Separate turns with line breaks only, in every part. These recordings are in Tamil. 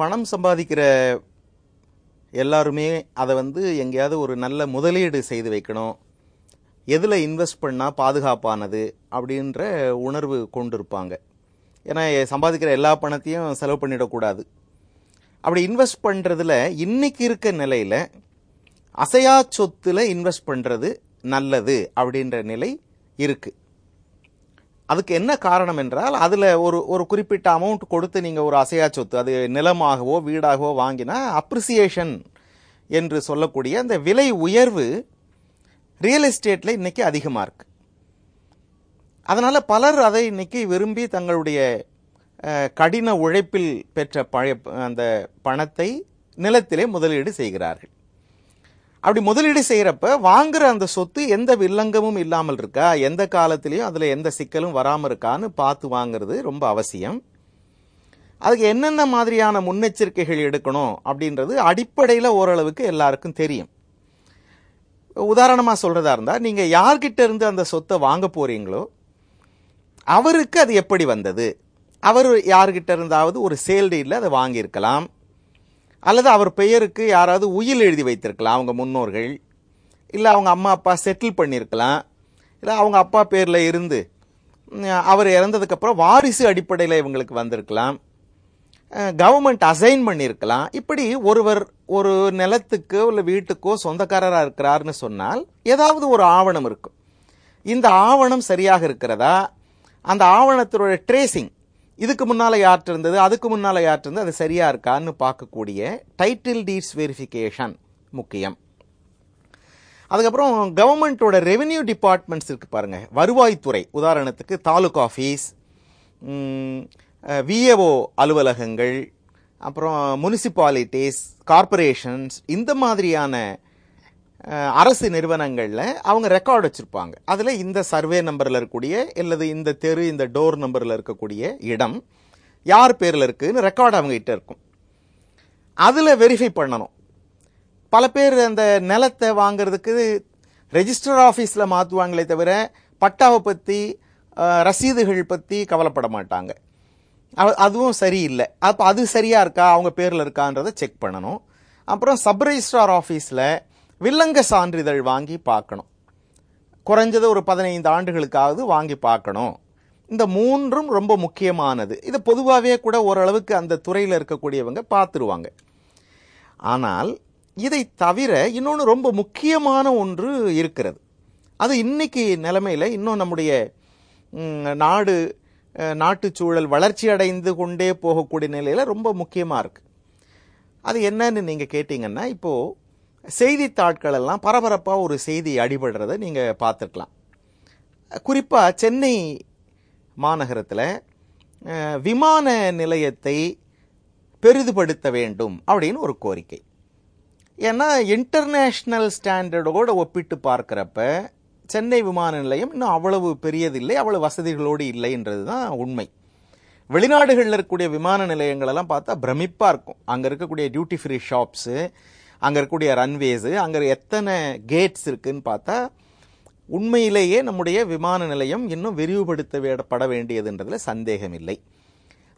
பணம் சம்பாதிக்கிற எல்லாருமே அதை வந்து எங்கேயாவது ஒரு நல்ல முதலீடு செய்து வைக்கணும் எதில் இன்வெஸ்ட் பண்ணால் பாதுகாப்பானது அப்படின்ற உணர்வு கொண்டு இருப்பாங்க ஏன்னா சம்பாதிக்கிற எல்லா பணத்தையும் செலவு பண்ணிடக்கூடாது அப்படி இன்வெஸ்ட் பண்ணுறதுல இன்றைக்கி இருக்க நிலையில் அசையா சொத்தில் இன்வெஸ்ட் பண்ணுறது நல்லது அப்படின்ற நிலை இருக்குது அதுக்கு என்ன காரணம் என்றால் அதில் ஒரு ஒரு குறிப்பிட்ட அமௌண்ட் கொடுத்து நீங்கள் ஒரு அசையா சொத்து அது நிலமாகவோ வீடாகவோ வாங்கினா அப்ரிசியேஷன் என்று சொல்லக்கூடிய அந்த விலை உயர்வு ரியல் எஸ்டேட்டில் இன்றைக்கி அதிகமாக இருக்குது அதனால் பலர் அதை இன்றைக்கி விரும்பி தங்களுடைய கடின உழைப்பில் பெற்ற பழைய அந்த பணத்தை நிலத்திலே முதலீடு செய்கிறார்கள் அப்படி முதலீடு செய்கிறப்ப வாங்குற அந்த சொத்து எந்த வில்லங்கமும் இல்லாமல் இருக்கா எந்த காலத்திலையும் அதில் எந்த சிக்கலும் வராமல் இருக்கான்னு பார்த்து வாங்கிறது ரொம்ப அவசியம் அதுக்கு என்னென்ன மாதிரியான முன்னெச்சரிக்கைகள் எடுக்கணும் அப்படின்றது அடிப்படையில் ஓரளவுக்கு எல்லாருக்கும் தெரியும் உதாரணமாக சொல்கிறதா இருந்தால் நீங்கள் யார்கிட்ட இருந்து அந்த சொத்தை வாங்க போகிறீங்களோ அவருக்கு அது எப்படி வந்தது அவர் யார்கிட்ட இருந்தாவது ஒரு சேல் டீலில் அதை வாங்கியிருக்கலாம் அல்லது அவர் பெயருக்கு யாராவது உயில் எழுதி வைத்திருக்கலாம் அவங்க முன்னோர்கள் இல்லை அவங்க அம்மா அப்பா செட்டில் பண்ணியிருக்கலாம் இல்லை அவங்க அப்பா பேரில் இருந்து அவர் இறந்ததுக்கப்புறம் வாரிசு அடிப்படையில் இவங்களுக்கு வந்திருக்கலாம் கவர்மெண்ட் அசைன் பண்ணியிருக்கலாம் இப்படி ஒருவர் ஒரு நிலத்துக்கோ இல்லை வீட்டுக்கோ சொந்தக்காரராக இருக்கிறார்னு சொன்னால் ஏதாவது ஒரு ஆவணம் இருக்கும் இந்த ஆவணம் சரியாக இருக்கிறதா அந்த ஆவணத்தினுடைய ட்ரேசிங் இதுக்கு முன்னால் யார்ட் இருந்தது அதுக்கு முன்னால் யார்ட் இருந்தது அது சரியாக இருக்கான்னு பார்க்கக்கூடிய டைட்டில் டீட்ஸ் வெரிஃபிகேஷன் முக்கியம் அதுக்கப்புறம் கவர்மெண்ட்டோட ரெவென்யூ டிபார்ட்மெண்ட்ஸ் இருக்குது பாருங்கள் வருவாய்த்துறை உதாரணத்துக்கு தாலுக் ஆஃபீஸ் விஏஓ அலுவலகங்கள் அப்புறம் முனிசிபாலிட்டிஸ் கார்பரேஷன்ஸ் இந்த மாதிரியான அரசு நிறுவனங்களில் அவங்க ரெக்கார்டு வச்சுருப்பாங்க அதில் இந்த சர்வே நம்பரில் இருக்கக்கூடிய அல்லது இந்த தெரு இந்த டோர் நம்பரில் இருக்கக்கூடிய இடம் யார் பேரில் இருக்குதுன்னு ரெக்கார்டு அவங்ககிட்ட இருக்கும் அதில் வெரிஃபை பண்ணணும் பல பேர் அந்த நிலத்தை வாங்கிறதுக்கு ரெஜிஸ்டர் ஆஃபீஸில் மாற்றுவாங்களே தவிர பட்டாவை பற்றி ரசீதுகள் பற்றி கவலைப்பட மாட்டாங்க அதுவும் சரியில்லை அப்போ அது சரியாக இருக்கா அவங்க பேரில் இருக்கான்றதை செக் பண்ணணும் அப்புறம் சப் ஆஃபீஸில் வில்லங்க சான்றிதழ் வாங்கி பார்க்கணும் குறைஞ்சது ஒரு பதினைந்து ஆண்டுகளுக்காவது வாங்கி பார்க்கணும் இந்த மூன்றும் ரொம்ப முக்கியமானது இது பொதுவாகவே கூட ஓரளவுக்கு அந்த துறையில் இருக்கக்கூடியவங்க பார்த்துருவாங்க ஆனால் இதை தவிர இன்னொன்று ரொம்ப முக்கியமான ஒன்று இருக்கிறது அது இன்னைக்கு நிலைமையில் இன்னும் நம்முடைய நாடு நாட்டு சூழல் வளர்ச்சி அடைந்து கொண்டே போகக்கூடிய நிலையில் ரொம்ப முக்கியமாக இருக்குது அது என்னன்னு நீங்கள் கேட்டிங்கன்னா இப்போது செய்தித்தாட்கள் எல்லாம் பரபரப்பாக ஒரு செய்தி அடிபடுறத நீங்கள் பார்த்துருக்கலாம் குறிப்பாக சென்னை மாநகரத்தில் விமான நிலையத்தை பெரிதுபடுத்த வேண்டும் அப்படின்னு ஒரு கோரிக்கை ஏன்னா இன்டர்நேஷ்னல் ஸ்டாண்டர்டோடு ஒப்பிட்டு பார்க்குறப்ப சென்னை விமான நிலையம் இன்னும் அவ்வளவு பெரியதில்லை அவ்வளவு வசதிகளோடு இல்லைன்றது தான் உண்மை வெளிநாடுகளில் இருக்கக்கூடிய விமான நிலையங்களெல்லாம் பார்த்தா பிரமிப்பாக இருக்கும் அங்கே இருக்கக்கூடிய டியூட்டி ஃப்ரீ ஷாப்ஸு அங்கே இருக்கக்கூடிய ரன்வேஸு அங்கே எத்தனை கேட்ஸ் இருக்குதுன்னு பார்த்தா உண்மையிலேயே நம்முடைய விமான நிலையம் இன்னும் விரிவுபடுத்த விடப்பட வேண்டியதுன்றதில் சந்தேகம் இல்லை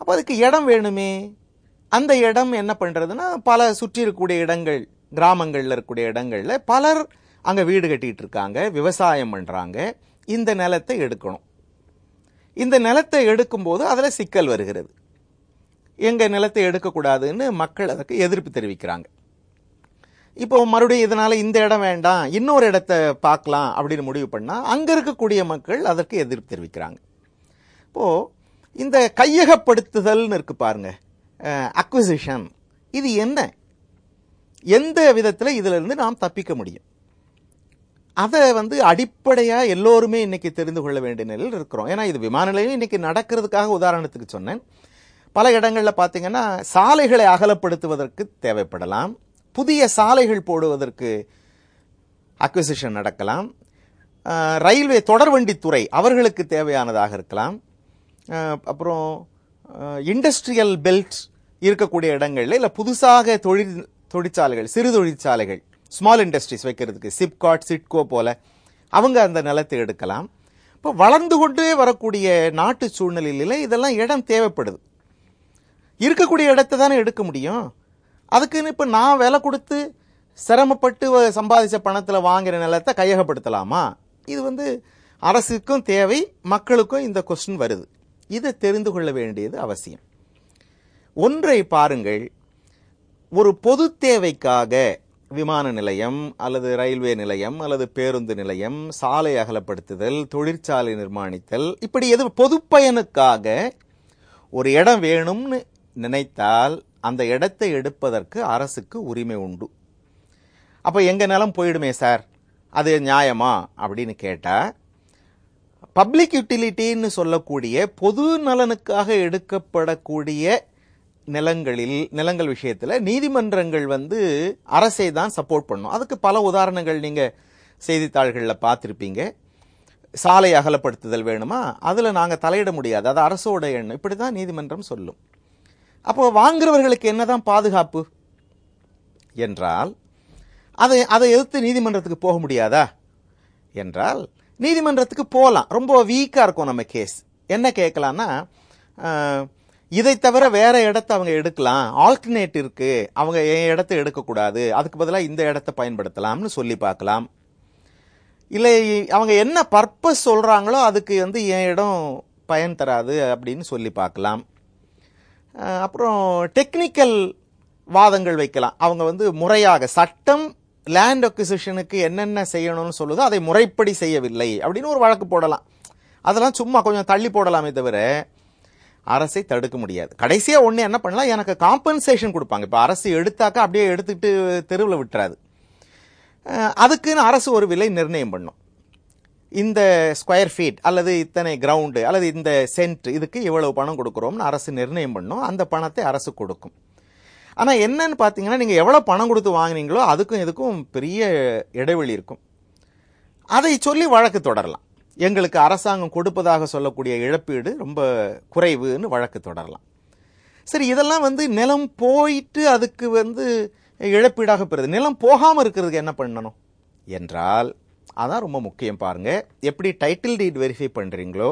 அப்போ அதுக்கு இடம் வேணுமே அந்த இடம் என்ன பண்ணுறதுன்னா பல சுற்றி இருக்கக்கூடிய இடங்கள் கிராமங்களில் இருக்கக்கூடிய இடங்களில் பலர் அங்கே வீடு கட்டிகிட்டு இருக்காங்க விவசாயம் பண்ணுறாங்க இந்த நிலத்தை எடுக்கணும் இந்த நிலத்தை எடுக்கும்போது அதில் சிக்கல் வருகிறது எங்கள் நிலத்தை எடுக்கக்கூடாதுன்னு மக்கள் அதற்கு எதிர்ப்பு தெரிவிக்கிறாங்க இப்போ மறுபடியும் இதனால் இந்த இடம் வேண்டாம் இன்னொரு இடத்த பார்க்கலாம் அப்படின்னு முடிவு பண்ணால் அங்கே இருக்கக்கூடிய மக்கள் அதற்கு எதிர்ப்பு தெரிவிக்கிறாங்க இப்போது இந்த கையகப்படுத்துதல்னு இருக்குது பாருங்கள் அக்விசிஷன் இது என்ன எந்த விதத்தில் இதிலிருந்து நாம் தப்பிக்க முடியும் அதை வந்து அடிப்படையாக எல்லோருமே இன்றைக்கி தெரிந்து கொள்ள வேண்டிய நிலையில் இருக்கிறோம் ஏன்னா இது விமான நிலையம் இன்றைக்கி நடக்கிறதுக்காக உதாரணத்துக்கு சொன்னேன் பல இடங்களில் பார்த்தீங்கன்னா சாலைகளை அகலப்படுத்துவதற்கு தேவைப்படலாம் புதிய சாலைகள் போடுவதற்கு அக்விசிஷன் நடக்கலாம் ரயில்வே தொடர்வண்டித்துறை அவர்களுக்கு தேவையானதாக இருக்கலாம் அப்புறம் இண்டஸ்ட்ரியல் பெல்ட் இருக்கக்கூடிய இடங்களில் இல்லை புதுசாக தொழில் தொழிற்சாலைகள் சிறு தொழிற்சாலைகள் ஸ்மால் இண்டஸ்ட்ரீஸ் வைக்கிறதுக்கு சிப்காட் சிட்கோ போல அவங்க அந்த நிலத்தை எடுக்கலாம் இப்போ வளர்ந்து கொண்டே வரக்கூடிய நாட்டு சூழ்நிலையில் இதெல்லாம் இடம் தேவைப்படுது இருக்கக்கூடிய இடத்தை தானே எடுக்க முடியும் அதுக்குன்னு இப்போ நான் விலை கொடுத்து சிரமப்பட்டு சம்பாதிச்ச பணத்தில் வாங்குகிற நிலத்தை கையகப்படுத்தலாமா இது வந்து அரசுக்கும் தேவை மக்களுக்கும் இந்த கொஸ்டின் வருது இதை தெரிந்து கொள்ள வேண்டியது அவசியம் ஒன்றை பாருங்கள் ஒரு பொது தேவைக்காக விமான நிலையம் அல்லது ரயில்வே நிலையம் அல்லது பேருந்து நிலையம் சாலை அகலப்படுத்துதல் தொழிற்சாலை நிர்மாணித்தல் இப்படி எது பொது பயனுக்காக ஒரு இடம் வேணும்னு நினைத்தால் அந்த இடத்தை எடுப்பதற்கு அரசுக்கு உரிமை உண்டு அப்போ எங்கள் நிலம் போயிடுமே சார் அது நியாயமா அப்படின்னு கேட்டால் பப்ளிக் யூட்டிலிட்டின்னு சொல்லக்கூடிய பொது நலனுக்காக எடுக்கப்படக்கூடிய நிலங்களில் நிலங்கள் விஷயத்தில் நீதிமன்றங்கள் வந்து அரசை தான் சப்போர்ட் பண்ணும் அதுக்கு பல உதாரணங்கள் நீங்கள் செய்தித்தாள்களில் பார்த்துருப்பீங்க சாலை அகலப்படுத்துதல் வேணுமா அதில் நாங்கள் தலையிட முடியாது அது அரசோட எண்ணம் இப்படி தான் நீதிமன்றம் சொல்லும் அப்போ வாங்குறவர்களுக்கு என்னதான் பாதுகாப்பு என்றால் அதை அதை எதிர்த்து நீதிமன்றத்துக்கு போக முடியாதா என்றால் நீதிமன்றத்துக்கு போகலாம் ரொம்ப வீக்காக இருக்கும் நம்ம கேஸ் என்ன கேட்கலான்னா இதை தவிர வேற இடத்த அவங்க எடுக்கலாம் ஆல்டர்னேட் இருக்கு அவங்க என் இடத்த எடுக்கக்கூடாது அதுக்கு பதிலாக இந்த இடத்த பயன்படுத்தலாம்னு சொல்லி பார்க்கலாம் இல்லை அவங்க என்ன பர்பஸ் சொல்கிறாங்களோ அதுக்கு வந்து என் இடம் பயன் தராது அப்படின்னு சொல்லி பார்க்கலாம் அப்புறம் டெக்னிக்கல் வாதங்கள் வைக்கலாம் அவங்க வந்து முறையாக சட்டம் லேண்ட் அக்விசிஷனுக்கு என்னென்ன செய்யணும்னு சொல்லுதோ அதை முறைப்படி செய்யவில்லை அப்படின்னு ஒரு வழக்கு போடலாம் அதெல்லாம் சும்மா கொஞ்சம் தள்ளி போடலாமே தவிர அரசை தடுக்க முடியாது கடைசியாக ஒன்று என்ன பண்ணலாம் எனக்கு காம்பன்சேஷன் கொடுப்பாங்க இப்போ அரசு எடுத்தாக்கா அப்படியே எடுத்துக்கிட்டு தெருவில் விட்டுறாது அதுக்குன்னு அரசு ஒரு விலை நிர்ணயம் பண்ணும் இந்த ஸ்கொயர் ஃபீட் அல்லது இத்தனை கிரவுண்டு அல்லது இந்த சென்ட் இதுக்கு இவ்வளவு பணம் கொடுக்குறோம்னு அரசு நிர்ணயம் பண்ணும் அந்த பணத்தை அரசு கொடுக்கும் ஆனால் என்னன்னு பார்த்தீங்கன்னா நீங்கள் எவ்வளோ பணம் கொடுத்து வாங்கினீங்களோ அதுக்கும் இதுக்கும் பெரிய இடைவெளி இருக்கும் அதை சொல்லி வழக்கு தொடரலாம் எங்களுக்கு அரசாங்கம் கொடுப்பதாக சொல்லக்கூடிய இழப்பீடு ரொம்ப குறைவுன்னு வழக்கு தொடரலாம் சரி இதெல்லாம் வந்து நிலம் போயிட்டு அதுக்கு வந்து இழப்பீடாக பெறுது நிலம் போகாமல் இருக்கிறதுக்கு என்ன பண்ணணும் என்றால் அதான் ரொம்ப முக்கியம் பாருங்க எப்படி டைட்டில் டீட் வெரிஃபை பண்ணுறீங்களோ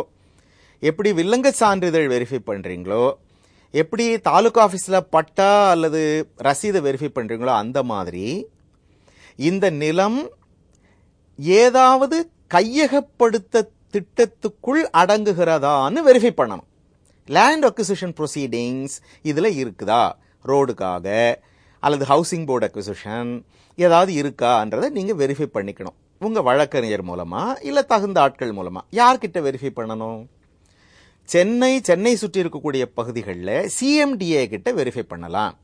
எப்படி வில்லங்க சான்றிதழ் வெரிஃபை பண்ணுறீங்களோ எப்படி தாலுக்கா ஆஃபீஸில் பட்டா அல்லது ரசீதை வெரிஃபை பண்ணுறீங்களோ அந்த மாதிரி இந்த நிலம் ஏதாவது கையகப்படுத்த திட்டத்துக்குள் அடங்குகிறதான்னு வெரிஃபை பண்ணணும் லேண்ட் அக்விசிஷன் ப்ரொசீடிங்ஸ் இதில் இருக்குதா ரோடுக்காக அல்லது ஹவுசிங் போர்டு அக்விசிஷன் ஏதாவது இருக்கான்றதை நீங்கள் வெரிஃபை பண்ணிக்கணும் உங்கள் வழக்கறிஞர் மூலமாக இல்லை தகுந்த ஆட்கள் மூலமாக யார்கிட்ட வெரிஃபை பண்ணணும் சென்னை சென்னை சுற்றி இருக்கக்கூடிய பகுதிகளில் சிஎம்டிஏ கிட்ட வெரிஃபை பண்ணலாம்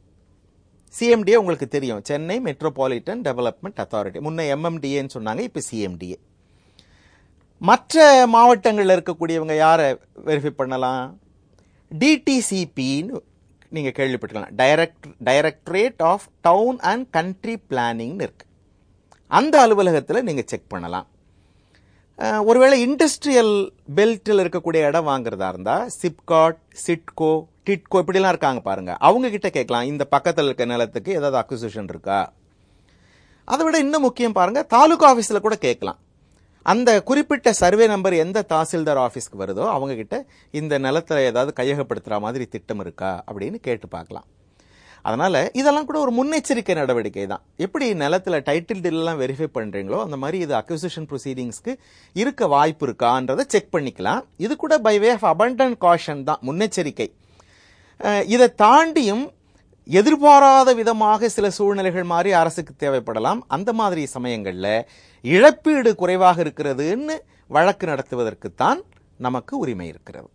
சிஎம்டிஏ உங்களுக்கு தெரியும் சென்னை மெட்ரோபாலிட்டன் டெவலப்மெண்ட் அத்தாரிட்டி முன்ன எம்எம்டிஏன்னு சொன்னாங்க இப்போ சிஎம்டிஏ மற்ற மாவட்டங்களில் இருக்கக்கூடியவங்க யாரை வெரிஃபை பண்ணலாம் டிடிசிபின்னு நீங்கள் கேள்விப்பட்டிருக்கலாம் direct directorate of town and country பிளானிங்னு இருக்குது அந்த அலுவலகத்தில் நீங்கள் செக் பண்ணலாம் ஒருவேளை இண்டஸ்ட்ரியல் பெல்ட்டில் இருக்கக்கூடிய இடம் வாங்குறதா இருந்தால் சிப்காட் சிட்கோ டிட்கோ இப்படிலாம் இருக்காங்க பாருங்கள் அவங்கக்கிட்ட கேட்கலாம் இந்த பக்கத்தில் இருக்க நிலத்துக்கு ஏதாவது அக்விசிஷன் இருக்கா அதை விட இன்னும் முக்கியம் பாருங்கள் தாலுகா ஆஃபீஸில் கூட கேட்கலாம் அந்த குறிப்பிட்ட சர்வே நம்பர் எந்த தாசில்தார் ஆஃபீஸ்க்கு வருதோ அவங்கக்கிட்ட இந்த நிலத்தில் ஏதாவது கையகப்படுத்துகிற மாதிரி திட்டம் இருக்கா அப்படின்னு கேட்டு பார்க்கலாம் அதனால இதெல்லாம் கூட ஒரு முன்னெச்சரிக்கை நடவடிக்கை தான் எப்படி நிலத்துல டைட்டில் டீலெல்லாம் வெரிஃபை பண்றீங்களோ அந்த மாதிரி இது அக்யூசிஷன் ப்ரொசீடிங்ஸ்க்கு இருக்க வாய்ப்பு இருக்கான்றதை செக் பண்ணிக்கலாம் இது கூட by way of abundant caution தான் முன்னெச்சரிக்கை இதை தாண்டியும் எதிர்பாராத விதமாக சில சூழ்நிலைகள் மாதிரி அரசுக்கு தேவைப்படலாம் அந்த மாதிரி சமயங்களில் இழப்பீடு குறைவாக இருக்கிறதுன்னு வழக்கு நடத்துவதற்குத்தான் நமக்கு உரிமை இருக்கிறது